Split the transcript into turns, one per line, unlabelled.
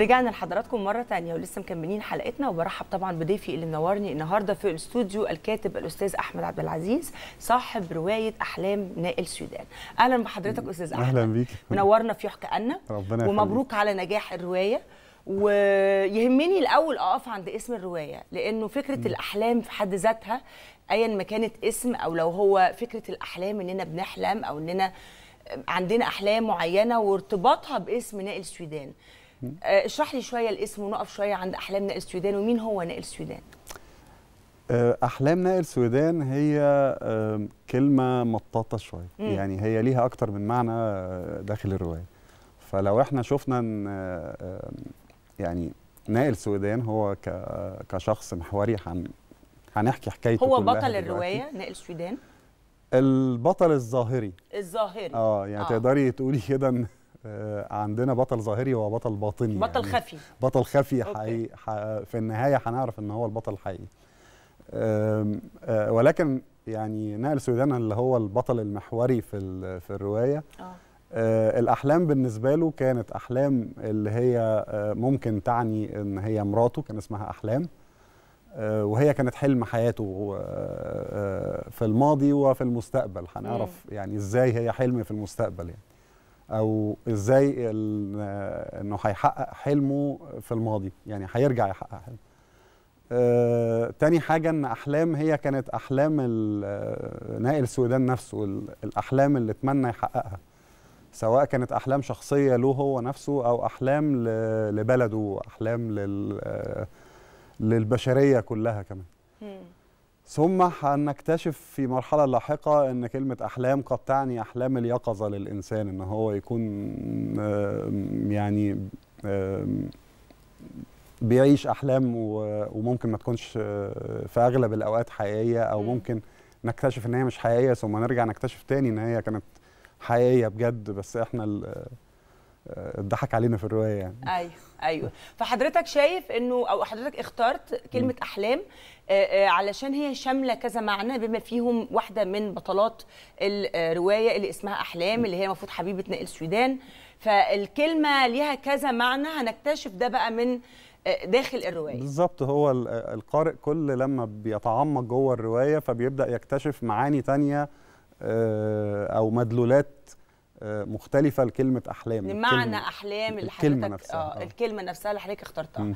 رجعنا لحضراتكم مرة تانية ولسه مكملين حلقتنا وبرحب طبعا بضيفي اللي منورني النهاردة في الاستوديو الكاتب الأستاذ أحمد عبد العزيز صاحب رواية أحلام نائل سودان أهلا بحضرتك أستاذ أحمد أهلا بيك منورنا في يحكى أنا ربنا ومبروك على نجاح الرواية ويهمني الاول اقف عند اسم الروايه لانه فكره م. الاحلام في حد ذاتها ايا ما كانت اسم او لو هو فكره الاحلام اننا بنحلم او اننا عندنا احلام معينه وارتباطها باسم نائل سودان آه، اشرح لي شويه الاسم ونقف شويه عند احلام نائل سويدان ومين هو نائل سويدان
آه، احلام نائل سويدان هي آه، كلمه مطاطه شويه يعني هي ليها اكتر من معنى داخل الروايه فلو احنا شفنا يعني نائل سويدان هو كشخص محوري هنحكي حكايته هو بطل الروايه
نائل سويدان
البطل الظاهري
الظاهري اه يعني آه. تقدري
تقولي كده ان آه، عندنا بطل ظاهري وبطل باطني بطل يعني خفي بطل خفي حقيقي في النهايه هنعرف ان هو البطل الحقيقي آه، ولكن يعني نائل سويدان اللي هو البطل المحوري في في الروايه آه. آه. الاحلام بالنسبه له كانت احلام اللي هي ممكن تعني ان هي مراته كان اسمها احلام وهي كانت حلم حياته في الماضي وفي المستقبل هنعرف يعني ازاي هي حلم في المستقبل يعني او ازاي انه هيحقق حلمه في الماضي يعني هيرجع يحقق حلمه آه، تاني حاجة إن أحلام هي كانت أحلام آه، نائل السودان نفسه الأحلام اللي اتمنى يحققها سواء كانت أحلام شخصية له هو نفسه أو أحلام لبلده أحلام آه، للبشرية كلها كمان ثم هنكتشف في مرحلة لاحقة أن كلمة أحلام قد تعني أحلام اليقظة للإنسان أن هو يكون يعني بيعيش أحلام وممكن ما تكونش آه، في أغلب الأوقات حقيقية أو ممكن نكتشف أن هي مش حقيقية ثم نرجع نكتشف تاني أن هي كانت حقيقية بجد بس إحنا اتضحك علينا في الروايه يعني
ايوه ايوه فحضرتك شايف انه او حضرتك اخترت كلمه م. احلام آه، آه، علشان هي شامله كذا معنى بما فيهم واحده من بطلات الروايه اللي اسمها احلام م. اللي هي المفروض حبيبه نائل السودان فالكلمه ليها كذا معنى هنكتشف ده بقى من آه، داخل الروايه
بالظبط هو القارئ كل لما بيتعمق جوه الروايه فبيبدا يكتشف معاني تانية او مدلولات مختلفه لكلمه احلام معنى احلام اللي حضرتك الكلمه نفسها, آه، آه.
الكلمه نفسها اللي حضرتك اخترتها
م.